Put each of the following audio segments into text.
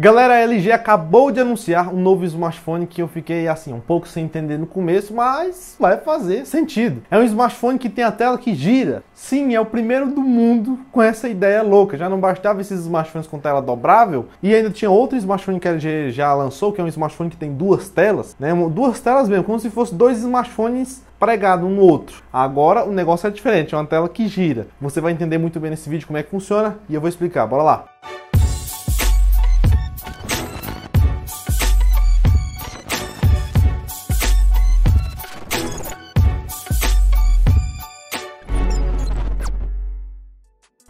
Galera, a LG acabou de anunciar um novo smartphone que eu fiquei assim um pouco sem entender no começo, mas vai fazer sentido. É um smartphone que tem a tela que gira. Sim, é o primeiro do mundo com essa ideia louca. Já não bastava esses smartphones com tela dobrável e ainda tinha outro smartphone que a LG já lançou, que é um smartphone que tem duas telas, né? Duas telas mesmo, como se fosse dois smartphones pregado um no outro. Agora o negócio é diferente, é uma tela que gira. Você vai entender muito bem nesse vídeo como é que funciona e eu vou explicar. Bora lá.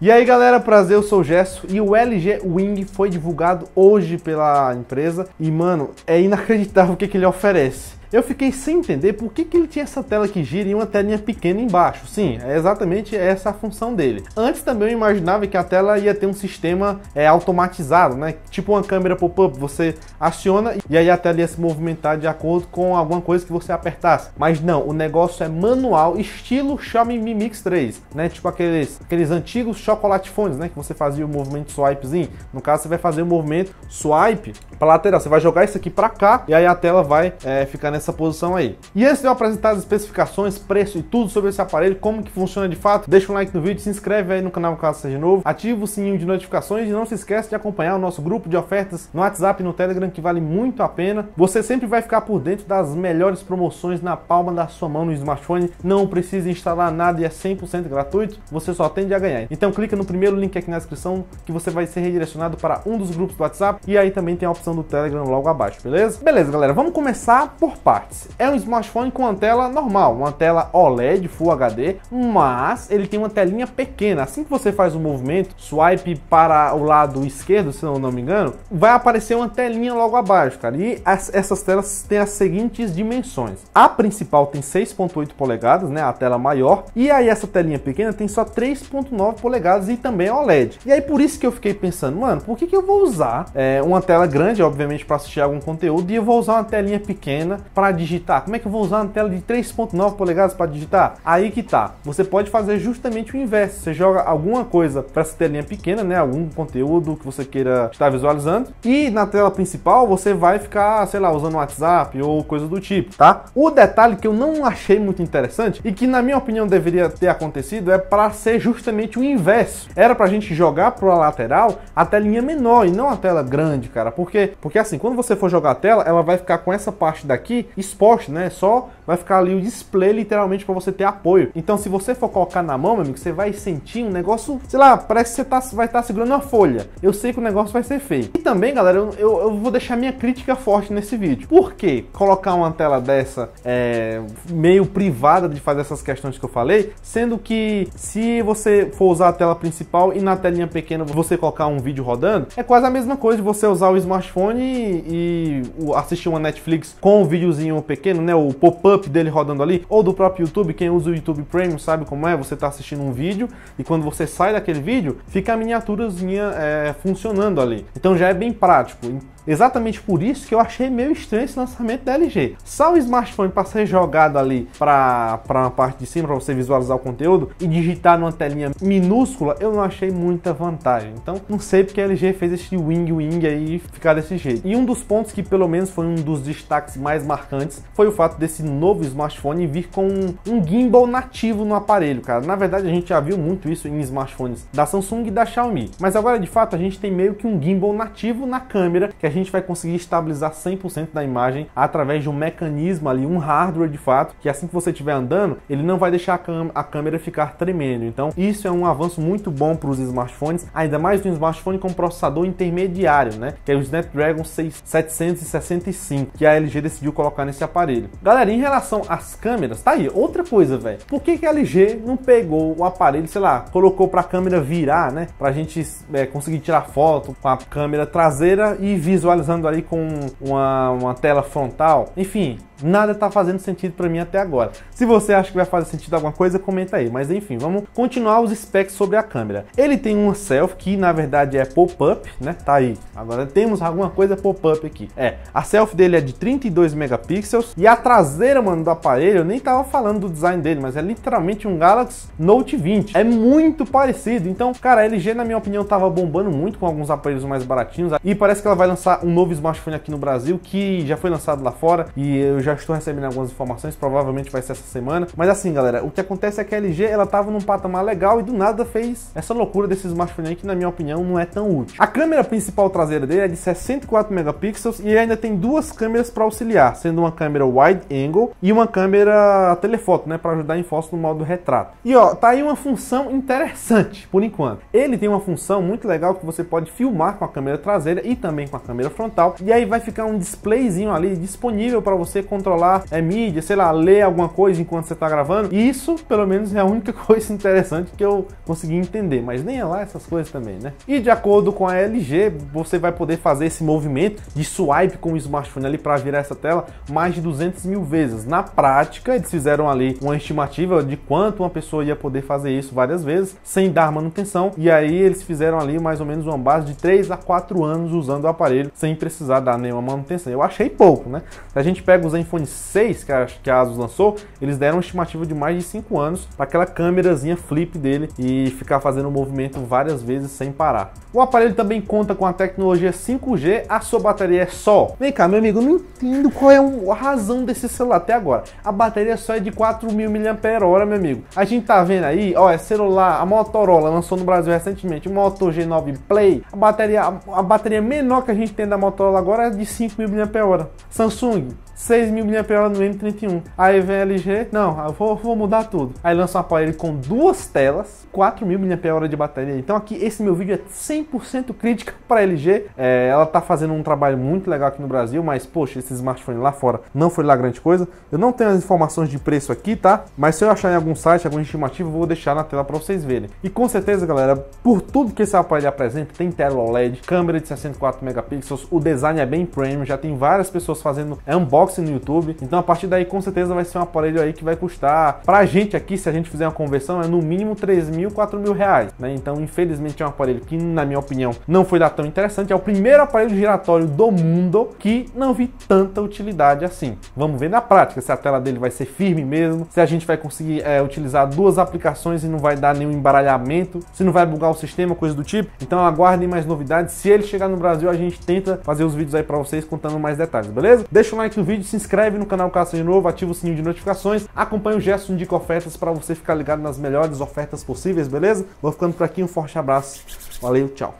E aí galera, prazer, eu sou o Gesso e o LG Wing foi divulgado hoje pela empresa e mano, é inacreditável o que, que ele oferece. Eu fiquei sem entender por que, que ele tinha essa tela que gira e uma telinha pequena embaixo. Sim, é exatamente essa a função dele. Antes também eu imaginava que a tela ia ter um sistema é, automatizado, né? Tipo uma câmera pop-up, você aciona e aí a tela ia se movimentar de acordo com alguma coisa que você apertasse. Mas não, o negócio é manual, estilo Xiaomi Mi Mix 3, né? Tipo aqueles, aqueles antigos chocolate phones, né? Que você fazia o movimento swipezinho. No caso, você vai fazer o movimento swipe para lateral. Você vai jogar isso aqui para cá e aí a tela vai é, ficar nessa nessa posição aí. E antes de eu apresentar as especificações, preço e tudo sobre esse aparelho, como que funciona de fato, deixa um like no vídeo, se inscreve aí no canal caso seja novo, ativa o sininho de notificações e não se esquece de acompanhar o nosso grupo de ofertas no WhatsApp e no Telegram que vale muito a pena. Você sempre vai ficar por dentro das melhores promoções na palma da sua mão no smartphone, não precisa instalar nada e é 100% gratuito, você só tende a ganhar. Então clica no primeiro link aqui na descrição que você vai ser redirecionado para um dos grupos do WhatsApp e aí também tem a opção do Telegram logo abaixo, beleza? Beleza, galera, vamos começar por partes. É um smartphone com uma tela normal, uma tela OLED Full HD, mas ele tem uma telinha pequena. Assim que você faz o um movimento, swipe para o lado esquerdo, se eu não me engano, vai aparecer uma telinha logo abaixo, cara. E as, essas telas têm as seguintes dimensões. A principal tem 6.8 polegadas, né, a tela maior, e aí essa telinha pequena tem só 3.9 polegadas e também é OLED. E aí por isso que eu fiquei pensando, mano, por que, que eu vou usar é, uma tela grande, obviamente, para assistir algum conteúdo, e eu vou usar uma telinha pequena para digitar? Como é que eu vou usar uma tela de 3.9 polegadas para digitar? Aí que tá. Você pode fazer justamente o inverso. Você joga alguma coisa para essa telinha pequena, né, algum conteúdo que você queira estar visualizando, e na tela principal você vai ficar, sei lá, usando WhatsApp ou coisa do tipo, tá? O detalhe que eu não achei muito interessante e que na minha opinião deveria ter acontecido é para ser justamente o inverso. Era pra gente jogar pro lateral a telinha menor e não a tela grande, cara, porque porque assim, quando você for jogar a tela, ela vai ficar com essa parte daqui esporte né? Só vai ficar ali o display literalmente para você ter apoio. Então se você for colocar na mão, meu amigo, você vai sentir um negócio, sei lá, parece que você tá, vai estar tá segurando uma folha. Eu sei que o negócio vai ser feio. E também, galera, eu, eu, eu vou deixar minha crítica forte nesse vídeo. Por que colocar uma tela dessa é, meio privada de fazer essas questões que eu falei, sendo que se você for usar a tela principal e na telinha pequena você colocar um vídeo rodando, é quase a mesma coisa de você usar o smartphone e, e assistir uma Netflix com um videozinho pequeno, né, o pop-up up dele rodando ali, ou do próprio YouTube, quem usa o YouTube Premium sabe como é, você está assistindo um vídeo e quando você sai daquele vídeo, fica a miniaturazinha é, funcionando ali. Então já é bem prático. Exatamente por isso que eu achei meio estranho esse lançamento da LG. Só o smartphone para ser jogado ali para uma parte de cima, para você visualizar o conteúdo e digitar numa telinha minúscula, eu não achei muita vantagem. Então, não sei porque a LG fez esse wing-wing aí ficar desse jeito. E um dos pontos que, pelo menos, foi um dos destaques mais marcantes foi o fato desse novo smartphone vir com um, gimbal nativo no aparelho, cara. Na verdade, a gente já viu muito isso em smartphones da Samsung e da Xiaomi. Mas agora, de fato, a gente tem meio que um gimbal nativo na câmera que a gente gente vai conseguir estabilizar 100% da imagem através de um mecanismo ali, um hardware de fato, que assim que você estiver andando, ele não vai deixar a, a câmera ficar tremendo. Então, isso é um avanço muito bom para os smartphones, ainda mais um smartphone com processador intermediário, né? Que é o Snapdragon 6, 765, que a LG decidiu colocar nesse aparelho. Galera, em relação às câmeras, tá aí, outra coisa, velho. Por que, que a LG não pegou o aparelho, sei lá, colocou para a câmera virar, né? Para a gente é, conseguir tirar foto com a câmera traseira e visual visualizando ali com uma, uma tela frontal. Enfim, nada está fazendo sentido para mim até agora. Se você acha que vai fazer sentido alguma coisa, comenta aí. Mas enfim, vamos continuar os specs sobre a câmera. Ele tem uma selfie que na verdade é pop-up, né? Tá aí. Agora temos alguma coisa pop-up aqui. É, a selfie dele é de 32 megapixels e a traseira, mano, do aparelho, eu nem tava falando do design dele, mas é literalmente um Galaxy Note 20. É muito parecido. Então, cara, a LG na minha opinião tava bombando muito com alguns aparelhos mais baratinhos e parece que ela vai lançar lançar um novo smartphone aqui no Brasil, que já foi lançado lá fora e eu já estou recebendo algumas informações, provavelmente vai ser essa semana. Mas assim, galera, o que acontece é que a LG ela tava num patamar legal e do nada fez essa loucura desse smartphone aí que, na minha opinião, não é tão útil. A câmera principal traseira dele é de 64 megapixels e ainda tem duas câmeras para auxiliar, sendo uma câmera wide angle e uma câmera telefoto, né, para ajudar em foto no modo retrato. E ó, tá aí uma função interessante por enquanto. Ele tem uma função muito legal que você pode filmar com a câmera traseira e também com a câmera câmera frontal. E aí vai ficar um displayzinho ali disponível para você controlar é, mídia, sei lá, ler alguma coisa enquanto você está gravando. isso, pelo menos, é a única coisa interessante que eu consegui entender. Mas nem é lá essas coisas também, né? E de acordo com a LG, você vai poder fazer esse movimento de swipe com o smartphone ali para virar essa tela mais de 200 mil vezes. Na prática, eles fizeram ali uma estimativa de quanto uma pessoa ia poder fazer isso várias vezes sem dar manutenção. E aí eles fizeram ali mais ou menos uma base de 3 a 4 anos usando o aparelho sem precisar dar nenhuma manutenção. Eu achei pouco, né? Se a gente pega os iPhone 6 que a, que a Asus lançou, eles deram uma estimativa de mais de 5 anos para aquela câmerazinha flip dele e ficar fazendo o movimento várias vezes sem parar. O aparelho também conta com a tecnologia 5G, a sua bateria é só. Vem cá, meu amigo, eu não entendo qual é a razão desse celular até agora. A bateria só é de 4.000 mAh, meu amigo. A gente tá vendo aí, ó, é celular, a Motorola lançou no Brasil recentemente o Moto G9 Play, a bateria, a bateria menor que a gente tem da Motorola agora é de mil mAh. Samsung, 6.000 mAh no M31. Aí vem a LG, não, eu vou, vou mudar tudo. Aí lança um aparelho com duas telas, 4.000 mAh de bateria. Então aqui, esse meu vídeo é 100% crítica para a LG. É, ela tá fazendo um trabalho muito legal aqui no Brasil, mas, poxa, esse smartphone lá fora não foi lá grande coisa. Eu não tenho as informações de preço aqui, tá? Mas se eu achar em algum site, alguma estimativa, eu vou deixar na tela para vocês verem. E com certeza, galera, por tudo que esse aparelho apresenta, tem tela OLED, câmera de 64 megapixels, o design é bem premium, já tem várias pessoas fazendo unboxing no YouTube. Então a partir daí com certeza vai ser um aparelho aí que vai custar pra gente aqui, se a gente fizer uma conversão, é no mínimo 3 mil, 4 mil reais. Né? Então infelizmente é um aparelho que na minha opinião não foi lá tão interessante. É o primeiro aparelho giratório do mundo que não vi tanta utilidade assim. Vamos ver na prática se a tela dele vai ser firme mesmo, se a gente vai conseguir é, utilizar duas aplicações e não vai dar nenhum embaralhamento, se não vai bugar o sistema, coisa do tipo. Então aguardem mais novidades. Se ele chegar no Brasil, a gente tenta fazer os vídeos aí para vocês contando mais detalhes, beleza? Deixa o like no vídeo vídeo, se inscreve no canal caso seja novo, ativa o sininho de notificações, acompanha o gesto Indica Ofertas para você ficar ligado nas melhores ofertas possíveis, beleza? Vou ficando por aqui, um forte abraço, valeu, tchau.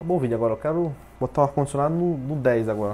Tá bom vídeo agora, eu quero botar o ar-condicionado no, no 10 agora.